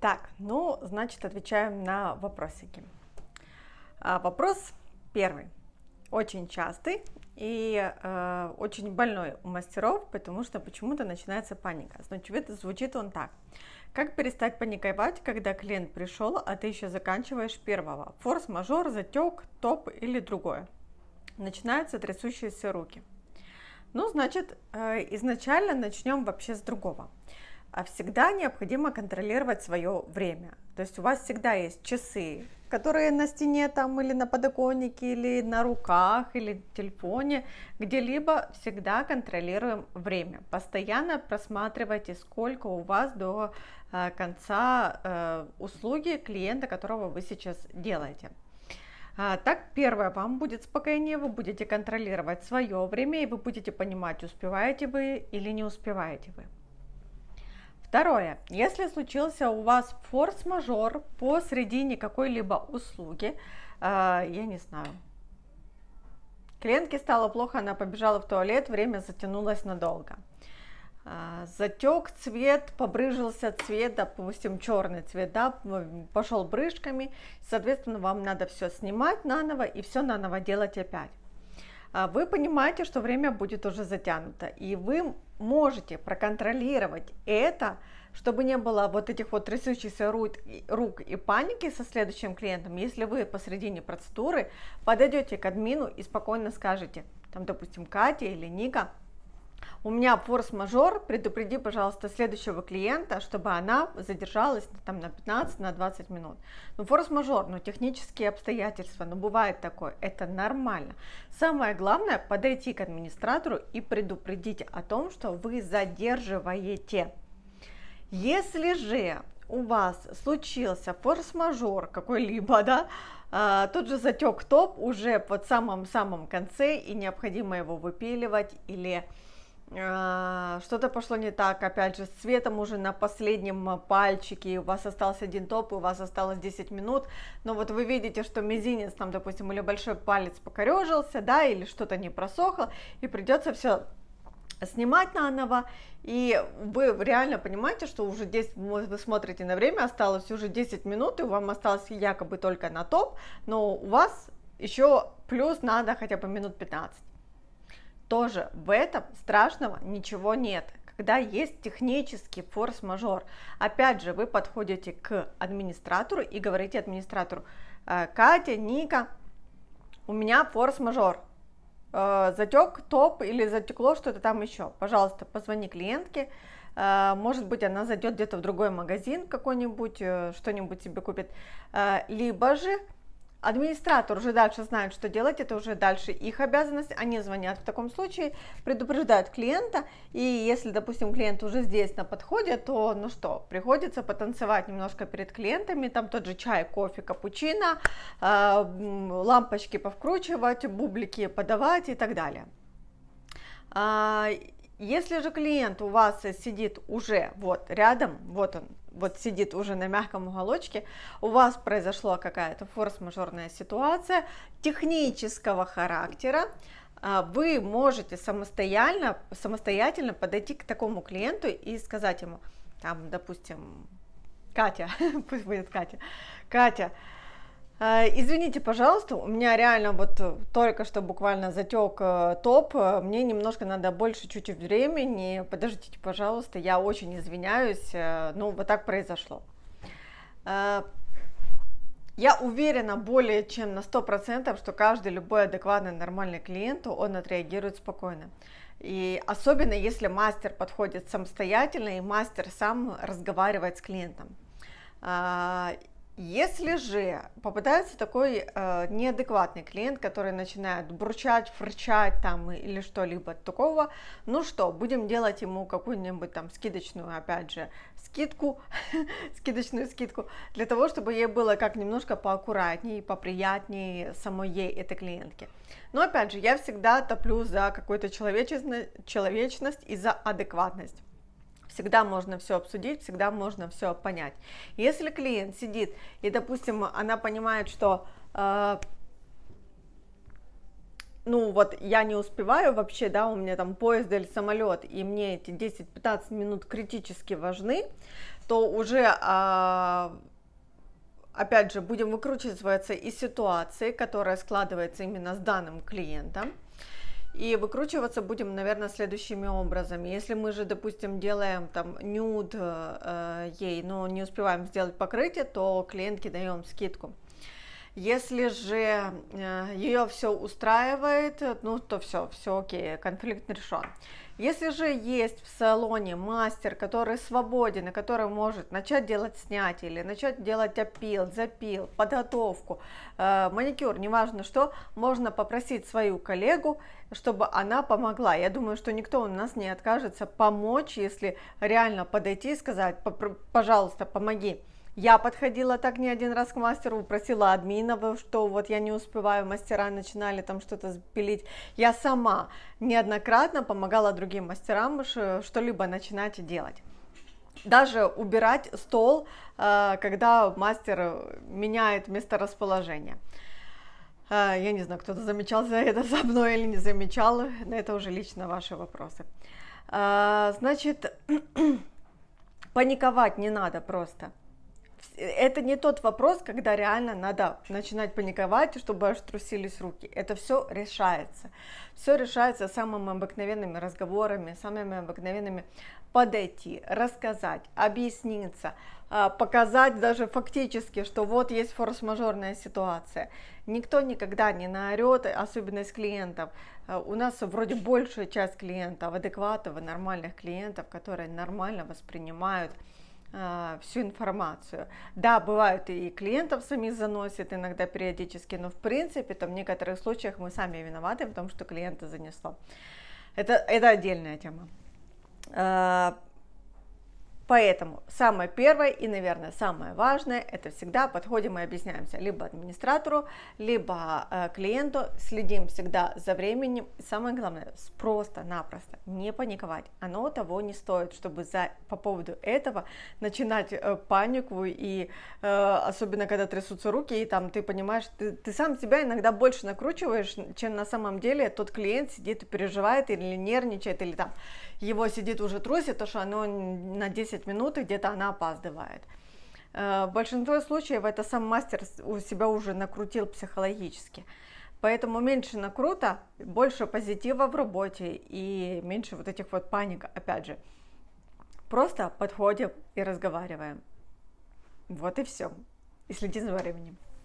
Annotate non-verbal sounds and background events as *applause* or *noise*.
Так, ну, значит, отвечаем на вопросики. А, вопрос первый. Очень частый и э, очень больной у мастеров, потому что почему-то начинается паника. Значит, звучит он так. Как перестать паниковать, когда клиент пришел, а ты еще заканчиваешь первого? Форс-мажор, затек, топ или другое? Начинаются трясущиеся руки. Ну, значит, э, изначально начнем вообще с другого а всегда необходимо контролировать свое время. То есть у вас всегда есть часы, которые на стене там или на подоконнике, или на руках, или в телефоне, где-либо всегда контролируем время. Постоянно просматривайте, сколько у вас до э, конца э, услуги клиента, которого вы сейчас делаете. А, так, первое, вам будет спокойнее, вы будете контролировать свое время, и вы будете понимать, успеваете вы или не успеваете вы. Второе. Если случился у вас форс-мажор посредине какой-либо услуги, э, я не знаю, клиентке стало плохо, она побежала в туалет, время затянулось надолго. Э, затек цвет, побрыжился цвет, допустим, черный цвет, да, пошел брыжками, соответственно, вам надо все снимать наново и все наново делать опять э, вы понимаете, что время будет уже затянуто, и вы можете проконтролировать это, чтобы не было вот этих вот трясущихся рук и паники со следующим клиентом, если вы посредине процедуры подойдете к админу и спокойно скажете, там, допустим, Катя или Ника, у меня форс-мажор, предупреди, пожалуйста, следующего клиента, чтобы она задержалась там на 15, на 20 минут. Ну, форс-мажор, ну, технические обстоятельства, ну, бывает такое, это нормально. Самое главное, подойти к администратору и предупредить о том, что вы задерживаете. Если же у вас случился форс-мажор какой-либо, да, а, тот же затек топ уже под самым-самым конце и необходимо его выпиливать или а, что-то пошло не так, опять же, с цветом уже на последнем а, пальчике, у вас остался один топ, у вас осталось 10 минут, но вот вы видите, что мизинец там, допустим, или большой палец покорежился, да, или что-то не просохло, и придется все снимать наново, и вы реально понимаете, что уже 10, вы смотрите на время, осталось уже 10 минут, и вам осталось якобы только на топ, но у вас еще плюс надо хотя бы минут 15 тоже в этом страшного ничего нет когда есть технический форс-мажор. Опять же, вы подходите к администратору и говорите администратору, «Э, Катя, Ника, у меня форс-мажор, э, затек топ или затекло что-то там еще. Пожалуйста, позвони клиентке, э, может быть, она зайдет где-то в другой магазин какой-нибудь, что-нибудь себе купит. Либо же Администратор уже дальше знает, что делать, это уже дальше их обязанность, они звонят в таком случае, предупреждают клиента, и если, допустим, клиент уже здесь на подходе, то, ну что, приходится потанцевать немножко перед клиентами, там тот же чай, кофе, капучино, а, лампочки повкручивать, бублики подавать и так далее. А, если же клиент у вас сидит уже вот рядом, вот он, вот сидит уже на мягком уголочке, у вас произошла какая-то форс-мажорная ситуация технического характера, а, вы можете самостоятельно, самостоятельно подойти к такому клиенту и сказать ему, там, допустим, Катя, *laughs* пусть будет Катя, Катя, а, извините, пожалуйста, у меня реально вот э, только что буквально затек э, топ, э, мне немножко надо больше чуть-чуть времени, подождите, пожалуйста, я очень извиняюсь, ну вот так произошло. А, я уверена более чем на 100%, что каждый любой адекватный нормальный клиент, он отреагирует спокойно. И особенно если мастер подходит самостоятельно и мастер сам разговаривает с клиентом. А, если же попытается такой э, неадекватный клиент, который начинает бурчать, фырчать там или что-либо такого, ну что, будем делать ему какую-нибудь там скидочную, опять же, скидку, *laughs* скидочную скидку, для того, чтобы ей было как немножко поаккуратнее, поприятнее самой ей, этой клиентке. Но опять же, я всегда топлю за какую-то человечность, человечность и за адекватность всегда можно все обсудить, всегда можно все понять. Если клиент сидит и, допустим, она понимает, что э, ну вот я не успеваю вообще, да, у меня там поезд или самолет, и мне эти 10-15 минут критически важны, то уже а, опять же будем выкручиваться из ситуации, которая складывается именно с данным клиентом. И выкручиваться будем, наверное, следующими образами. Если мы же, допустим, делаем там нюд э, э ей, но не успеваем сделать покрытие, то клиентке даем скидку. Если же э, ее все устраивает, ну то все, все окей, конфликт решен. Если же есть в салоне мастер, который свободен и который может начать делать снятие или начать делать опил, запил, подготовку, э, маникюр, неважно что, можно попросить свою коллегу, чтобы она помогла. Я думаю, что никто у нас не откажется помочь, если реально подойти и сказать, пожалуйста, помоги. Я подходила так не один раз к мастеру, просила админа, что вот я не успеваю, мастера начинали там что-то пилить. Я сама неоднократно помогала другим мастерам э, что-либо начинать делать. Даже убирать стол, э, когда мастер э, меняет месторасположение. Я не знаю, кто-то замечал за это за мной или не замечал, но это уже лично ваши вопросы. Значит, *clears throat* паниковать не надо просто это не тот вопрос, когда реально надо начинать паниковать, чтобы аж трусились руки. Это все решается. Все решается самыми обыкновенными разговорами, самыми обыкновенными подойти, рассказать, объясниться, а, показать даже фактически, что вот есть форс-мажорная ситуация. Никто никогда не наорет, особенность клиентов. А, у нас вроде большая часть клиентов адекватов, нормальных клиентов, которые нормально воспринимают а, всю информацию. Да, бывают и клиентов сами заносят иногда периодически, но в принципе там в некоторых случаях мы сами виноваты в том, что клиента занесло. Это, это отдельная тема. А, Поэтому самое первое и, наверное, самое важное, это всегда подходим и объясняемся либо администратору, либо э, клиенту, следим всегда за временем. И самое главное, просто-напросто не паниковать. Оно того не стоит, чтобы за, по поводу этого начинать э, панику, и э, особенно когда трясутся руки, и там ты понимаешь, ты, ты сам себя иногда больше накручиваешь, чем на самом деле тот клиент сидит и переживает, или нервничает, или там его сидит уже трусит, то что оно на 10 10 минут, и где-то она опаздывает. Э, в большинстве случаев это сам мастер у себя уже накрутил психологически. Поэтому меньше накрута, больше позитива в работе и меньше вот этих вот паник, опять же. Просто подходим и разговариваем. Вот и все. И следи за временем.